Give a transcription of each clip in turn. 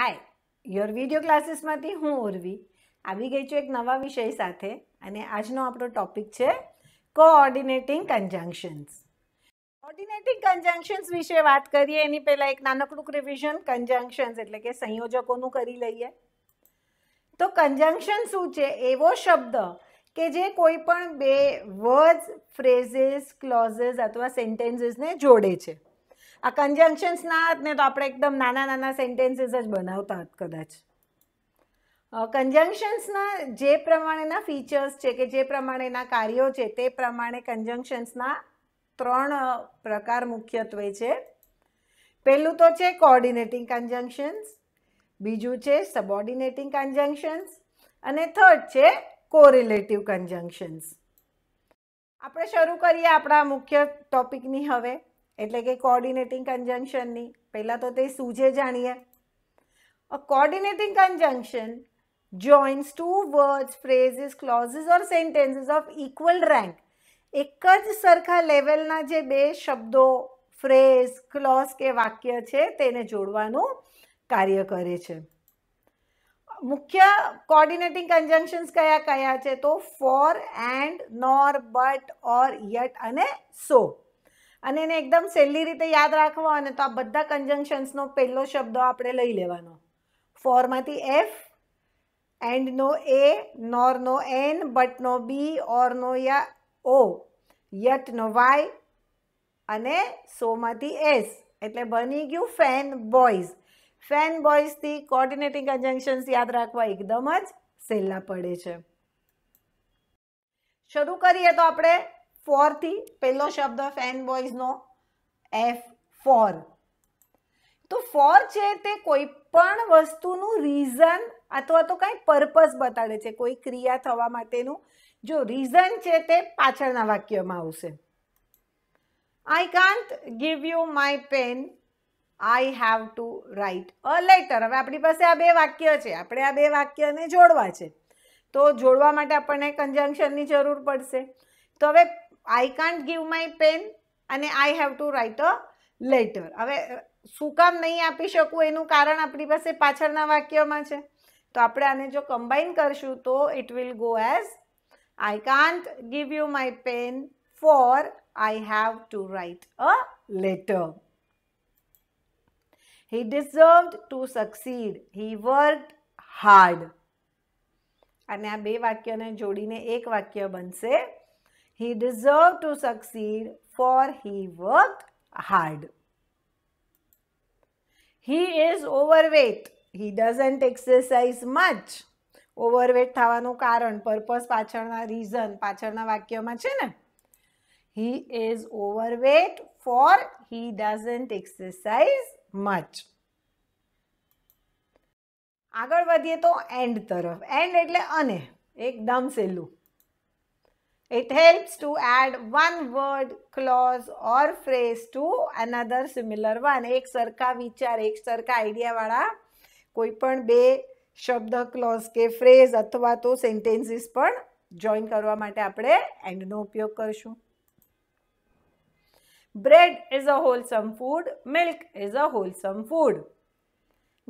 Hi your video ક્લાસીસમાંથી હું ઉર્વી આવી ગઈ છું એક નવા વિષય સાથે અને આજનો આપણો ટોપિક છે કોઓર્ડિનેટિંગ કન્જંક્શન્સ કોઓર્ડિનેટિંગ કન્જંક્શન્સ વિશે વાત કરીએ એની પહેલાં એક નાનકડું રિવિઝન કન્જંક્શન્સ એટલે કે સંયોજકોનું કરી લઈએ તો કન્જંક્શન શું છે એવો શબ્દ કે જે કોઈ પણ બે વર્ડ્સ ફ્રેઝિસ ક્લોઝિસ અથવા સેન્ટેન્સીસને જોડે છે આ કન્જંક્શન્સ ના હોત ને તો આપણે એકદમ નાના નાના સેન્ટેન્સીસ જ બનાવતા હોત કદાચ કન્જંક્શન્સના જે પ્રમાણેના ફીચર્સ છે કે જે પ્રમાણેના કાર્યો છે તે પ્રમાણે કન્જંક્શન્સના ત્રણ પ્રકાર મુખ્યત્વે છે પહેલું તો છે કોઓર્ડિનેટિંગ કન્જંક્શન્સ બીજું છે સબઓર્ડિનેટિંગ કન્જંક્શન્સ અને થર્ડ છે કોરિલેટિવ કન્જંક્શન્સ આપણે શરૂ કરીએ આપણા મુખ્ય ટોપિકની હવે એટલે કે કોર્ડિનેટિંગ કન્જંક્શનની પહેલાં તો તે સૂજે જાણીએ a coordinating conjunction joins two words phrases clauses or sentences of equal rank એક જ સરખા લેવલના જે બે શબ્દો ફ્રેઝ ક્લોઝ કે વાક્ય છે તેને જોડવાનું કાર્ય કરે છે મુખ્ય કોર્ડિનેટિંગ કન્જંક્શન્સ કયા કયા છે તો for and nor but or yet અને સો અને એને એકદમ સહેલી રીતે યાદ રાખવા અને તો આ બધા કન્જંકશન્સનો પહેલો શબ્દ આપણે લઈ લેવાનો ફોરમાંથી એફ એન્ડનો એ નોરનો એન બટનો બી ઓરનો યા ઓ યટ યટનો વાય અને સોમાંથી એસ એટલે બની ગયું ફેન બોયઝ ફેન બોયઝથી કોર્ડિનેટિંગ કન્જંકશન્સ યાદ રાખવા એકદમ જ સહેલા પડે છે શરૂ કરીએ તો આપણે ફોરથી પહેલો શબ્દ ફેન બોયઝનો એફ ફોર તો ફોર છે તે કોઈ પણ વસ્તુનું રીઝન અથવા તો કાંઈ પર્પઝ બતાડે છે કોઈ ક્રિયા થવા માટેનું જો રીઝન છે તે પાછળના વાક્યમાં આવશે I can't give you my pen I have to write a letter હવે આપણી પાસે આ બે વાક્ય છે આપણે આ બે વાક્યને જોડવા છે તો જોડવા માટે આપણને કન્જંક્શનની જરૂર પડશે તો હવે I can't give my pen અને I have to write a letter હવે શું કામ નહીં આપી શકું એનું કારણ આપણી પાસે પાછળના વાક્યમાં છે તો આપણે આને જો કમ્બાઈન કરશું તો it will go as I can't give you my pen for I have to write a letter he deserve to succeed he work hard અને આ બે વાક્યને જોડીને એક વાક્ય બનશે He deserved to succeed for he worked hard. He is overweight. He doesn't exercise much. Overweight થવાનું કારણ પર્પસ પાછળના રીઝન પાછળના વાક્યમાં છે ને he is overweight for he doesn't exercise much આગળ વધીએ તો એન્ડ તરફ એન્ડ એટલે અને એકદમ સહેલું It helps to add one word, clause or phrase to another similar one. એક સરખા વિચાર એક સરખા આઈડિયાવાળા કોઈ પણ બે શબ્દ ક્લોઝ કે ફ્રેઝ અથવા તો સેન્ટેન્સીસ પણ જોઈન કરવા માટે આપણે એન્ડનો ઉપયોગ કરશું bread is a wholesome food milk is a wholesome food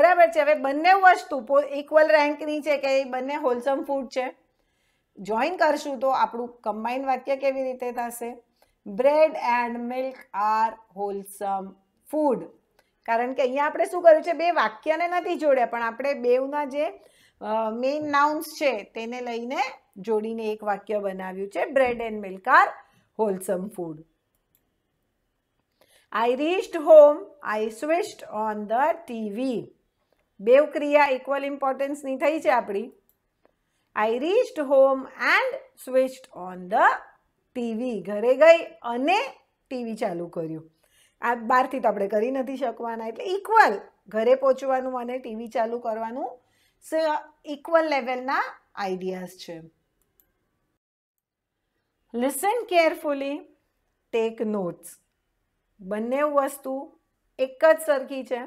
બરાબર છે હવે બંને વસ્તુ ઇક્વલ રેન્કની છે કે એ બંને હોલસમ ફૂડ છે જોઈન કરશું તો આપણું કમ્બાઈન વાક્ય કેવી રીતે થશે bread and milk are wholesome food કારણ કે અહીંયા આપણે શું કર્યું છે બે વાક્યને નથી જોડ્યા પણ આપણે બેઉના જે મેઇન નાઉન્સ છે તેને લઈને જોડીને એક વાક્ય બનાવ્યું છે bread and milk are wholesome food I reached home I switched on the TV બેવ ક્રિયા ઇક્વલ ઇમ્પોર્ટન્સની થઈ છે આપણી I reached home and switched on the TV ઘરે ગઈ અને ટીવી ચાલુ કર્યું આ બહારથી તો આપણે કરી નથી શકવાના એટલે ઇક્વલ ઘરે પહોંચવાનું અને ટીવી ચાલુ કરવાનું સ ઇક્વલ લેવલના આઈડિયાઝ છે લિસન કેરફુલી ટેક નોટ્સ બંને વસ્તુ એક જ સરખી છે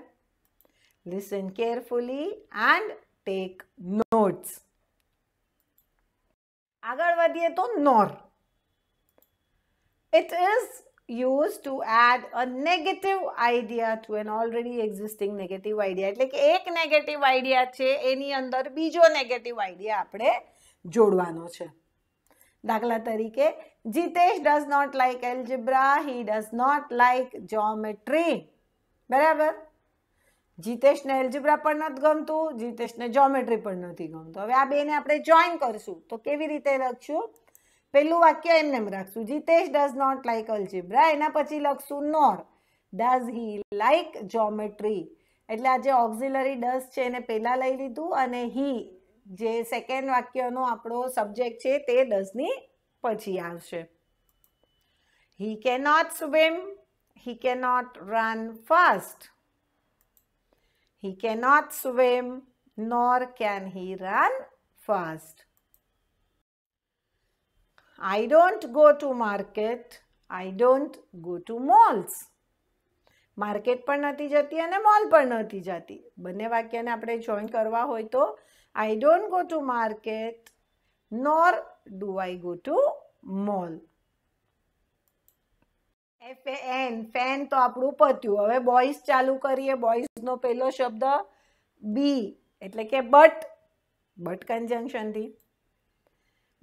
listen carefully and take notes આગળ વધીએ તો nor it is use to add a negative idea to an already existing negative idea એટલે કે એક નેગેટિવ આઈડિયા છે એની અંદર બીજો નેગેટિવ આઈડિયા આપણે જોડવાનો છે દાખલા તરીકે Jitesh does not like algebra he does not like geometry બરાબર જીતેશને એલ્જિબ્રા પણ નથી ગમતું જીતેશને જોમેટ્રી પણ નથી ગમતું હવે આ બેને આપણે જોઈન કરશું તો કેવી રીતે લખશું પહેલું વાક્ય એમને એમ રાખશું Jitesh does not like algebra એના પછી લખશું nor does he like geometry એટલે આ જે ઓક્ઝિલરી ડઝ છે એને પહેલાં લઈ લીધું અને હી જે સેકન્ડ વાક્યનો આપણો સબ્જેક્ટ છે તે ડઝની પછી આવશે હી can not swim he can not run fast He cannot swim nor can he run fast. I don't go to market. I don't go to malls. Market પણ નથી જતી અને મોલ પણ નથી જતી બંને વાક્યને આપણે જોઈન કરવા હોય તો I don't go to market nor do I go to mall F A N fan તો આપણું પત્યું હવે બોઇઝ ચાલુ કરીએ બોઇઝનો પહેલો શબ્દ બી એટલે કે બટ બટ કન્જંક્શનથી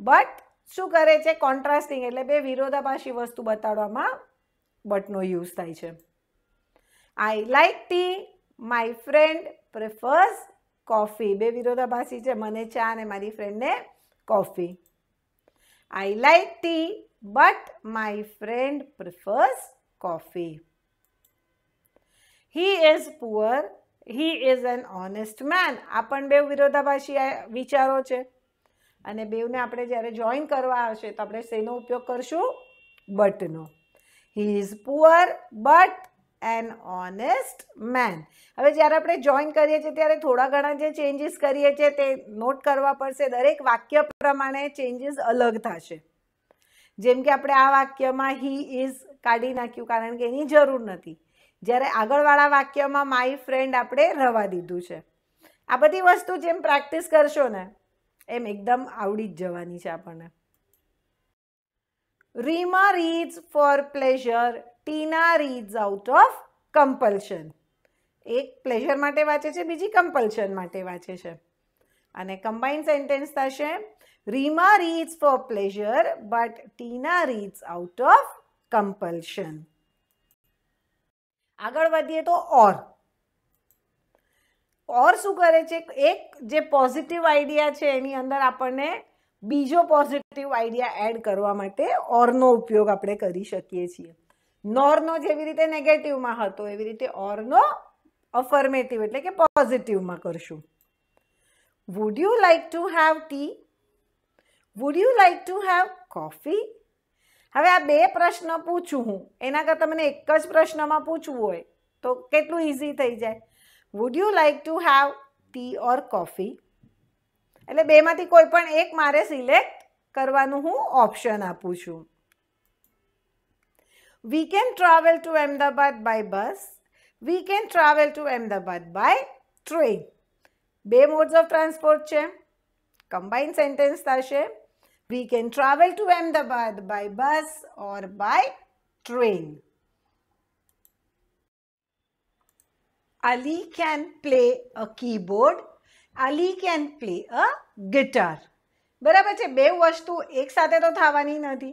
બટ શું કરે છે કોન્ટ્રાસ્ટિંગ એટલે બે વિરોધાભાસી વસ્તુ બતાડવામાં બટનો યુઝ થાય છે I like tea my friend prefers coffee બે વિરોધાભાસી છે મને ચા અને મારી ફ્રેન્ડને coffee I like tea but my friend prefers coffee he is poor he is an honest man આ પણ બે વિરોધાભાસી વિચારો છે અને બેવને આપણે જ્યારે જોઈન કરવા આવશે તો આપણે શેનો ઉપયોગ કરશું બટનો he is poor but an honest man હવે જ્યારે આપણે જોઈન કરીએ છીએ ત્યારે થોડા ઘણા જે ચેન્જીસ કરીએ છીએ તે નોટ કરવા પડશે દરેક વાક્ય પ્રમાણે ચેન્જીસ અલગ થશે જેમ કે આપણે આ વાક્યમાં હી ઇઝ કાઢી નાખ્યું કારણ કે એની જરૂર નથી જ્યારે આગળવાળા વાક્યમાં માય ફ્રેન્ડ આપણે રવા દીધું છે આ બધી વસ્તુ જેમ પ્રેક્ટિસ કરશો ને એમ એકદમ આવડી જ જવાની છે આપણને Rima is for pleasure Tina reads out of compulsion એક પ્લેઝર માટે વાંચે છે બીજી કમ્પલ્શન માટે વાંચે છે અને કમ્બાઈન સેન્ટેન્સ થશે Rima reads for pleasure but Tina reads out of compulsion આગળ વધીએ તો ઓર ઓર શું કરે છે એક જે પોઝિટિવ આઈડિયા છે એની અંદર આપણને બીજો પોઝિટિવ આઈડિયા એડ કરવા માટે ઓરનો ઉપયોગ આપણે કરી શકીએ છીએ નોરનો જેવી રીતે નેગેટિવમાં હતો એવી રીતે ઓરનો અફર્મેટિવ એટલે કે પોઝિટિવમાં કરશું would you like to have tea would you like to have coffee હવે આ બે પ્રશ્ન પૂછું હું એના કરતાં મને એક જ પ્રશ્નમાં પૂછવું હોય તો કેટલું ઇઝી થઈ જાય would you like to have tea or coffee એટલે બેમાંથી કોઈ પણ એક મારે સિલેક્ટ કરવાનું હું ઓપ્શન આપું છું we can travel to Ahmedabad by bus. We can travel to Ahmedabad by train. Bay modes of transport che. Combined sentence ta We can travel to Ahmedabad by bus or by train. Ali can play a keyboard. Ali can play a guitar. બરાબર છે બે વસ્તુ એક સાથે તો થવાની નથી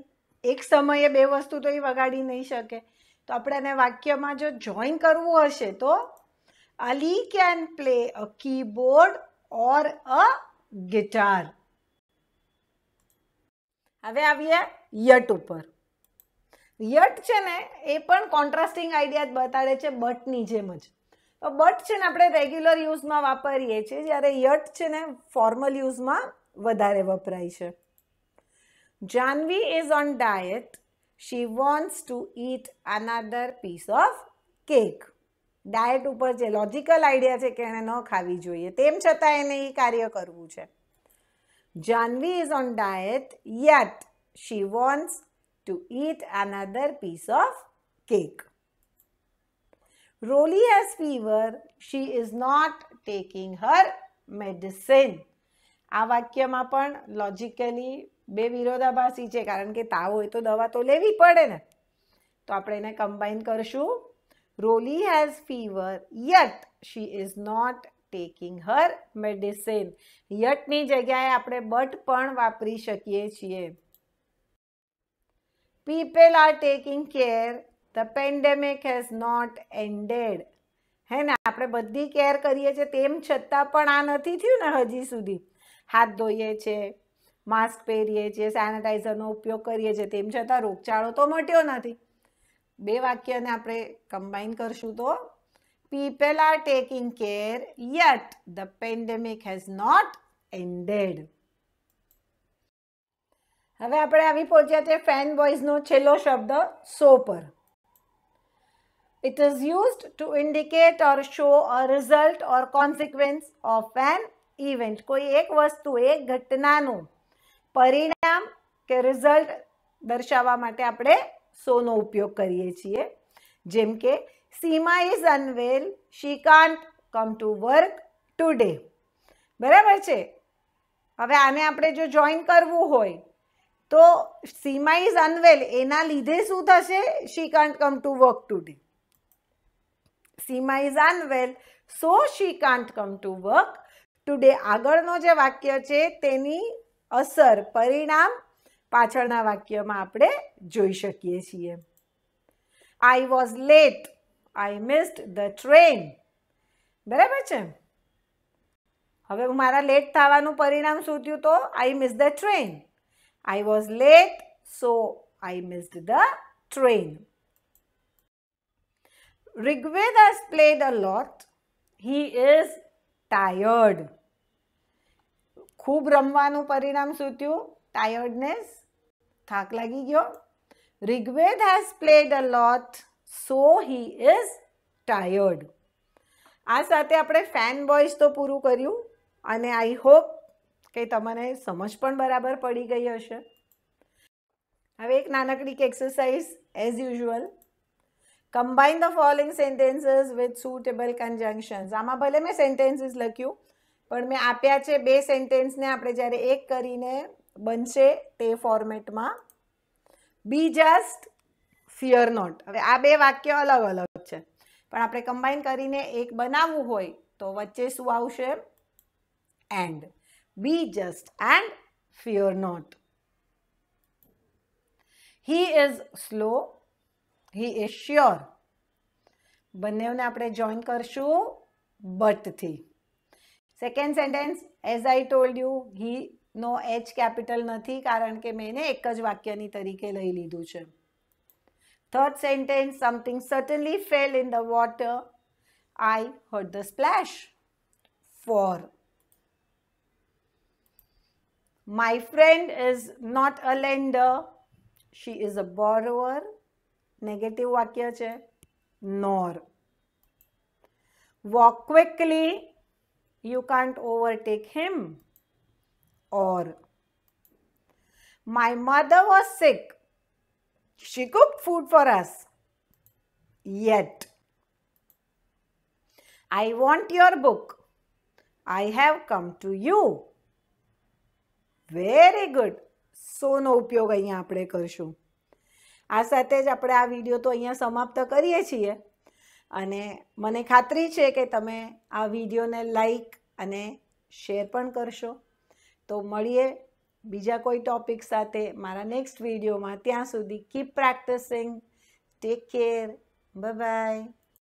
એક સમયે બે વસ્તુ તો એ વગાડી નહીં શકે તો આપણે એને વાક્યમાં જો જોઈન કરવું હશે તો Ali can play a keyboard or a guitar હવે આવીએ યટ ઉપર યટ છે ને એ પણ કોન્ટ્રાસ્ટિંગ આઈડિયા બતાડે છે બટની જેમ જ તો બટ છે ને આપણે રેગ્યુલર યુઝમાં વાપરીએ છીએ જ્યારે યટ છે ને ફોર્મલ યુઝમાં વધારે વપરાય છે Janvi is on diet. She wants to eat another piece of cake. Diet upar je logical idea che kene no khavi joye. Tem chata hai nahi kariya karvu che. Janvi is on diet yet she wants to eat another piece of cake. Roli has fever. She is not taking her medicine. આ વાક્યમાં પણ બે વિરોધાભાસી છે કારણ કે તાવ હોય તો દવા તો લેવી પડે ને તો આપણે એને કમ્બાઈન કરશું Roli has fever yet she is not taking her medicine યટની જગ્યાએ આપણે બટ પણ વાપરી શકીએ છીએ people are taking care the pandemic has not ended હે ને આપણે બધી કેર કરીએ છીએ તેમ છતાં પણ આ નથી થયું ને હજી સુધી હાથ ધોઈએ છીએ માસ્ક પહેરીએ છીએ સેનેટાઈઝરનો ઉપયોગ કરીએ છીએ તેમ છતાં રોગચાળો તો મટ્યો નથી બે વાક્યને આપણે કમ્બાઈન કરશું તો people are taking care yet the pandemic has not ended હવે આપણે આવી પહોંચ્યા છે ફેન બોયઝનો છેલ્લો શબ્દ સો પર It is used to indicate or show a result or consequence of an event. કોઈ એક વસ્તુ એક ઘટનાનું પરિણામ કે રિઝલ્ટ દર્શાવવા માટે આપણે સોનો ઉપયોગ કરીએ છીએ જેમ કે Seema is unwell she can't come to work today બરાબર છે હવે આને આપણે જો જોઈન કરવું હોય તો સીમા ઇઝ અનવેલ એના લીધે શું થશે she can't come to work today Seema is unwell so she can't come to work today આગળનો જે વાક્ય છે તેની અસર પરિણામ પાછળના વાક્યમાં આપણે જોઈ શકીએ છીએ I was late I missed the train બરાબર છે હવે હું મારા લેટ થવાનું પરિણામ શું થયું તો I miss the train I was late so I missed the train Rigved has played a lot he is tired ખૂબ રમવાનું પરિણામ શું થયું ટાયર્ડનેસ થાક લાગી ગયો Rigved has played a lot so he is tired આ સાથે આપણે ફેન બોયઝ તો પૂરું કર્યું અને આઈ હોપ કે તમને સમજ પણ બરાબર પડી ગઈ હશે હવે એક નાનકડી exercise as usual combine the following sentences with suitable conjunctions આમાં ભલે મેં સેન્ટેન્સીસ લખ્યું પણ મેં આપ્યા છે બે સેન્ટેન્સને આપણે જ્યારે એક કરીને બનશે તે ફોર્મેટમાં બી જસ્ટ ફિયર નોટ હવે આ બે વાક્ય અલગ અલગ છે પણ આપણે કમ્બાઈન કરીને એક બનાવવું હોય તો વચ્ચે શું આવશે and be just and fear not he is slow he is sure બંનેઓને આપણે જોઈન કરશું બટથી second sentence as I told you he no H capital નથી કારણ કે મેં એને એક જ વાક્યની તરીકે લઈ લીધું છે third sentence something suddenly fell in the water I heard the splash for my friend is not a lender she is a borrower. Negative વાક્ય છે nor walk quickly you can't overtake him. Or, my mother was sick. She cooked food for us. Yet, I want your book. I have come to you. Very good સોનો ઉપયોગ અહીંયા આપણે કરશું આ સાથે જ આપણે આ વિડીયો તો અહીંયા સમાપ્ત કરીએ છીએ અને મને ખાતરી છે કે તમે આ વિડીયોને લાઈક અને શેર પણ કરશો તો મળીએ બીજા કોઈ ટોપિક સાથે મારા નેક્સ્ટ વિડીયોમાં ત્યાં સુધી keep practising take care by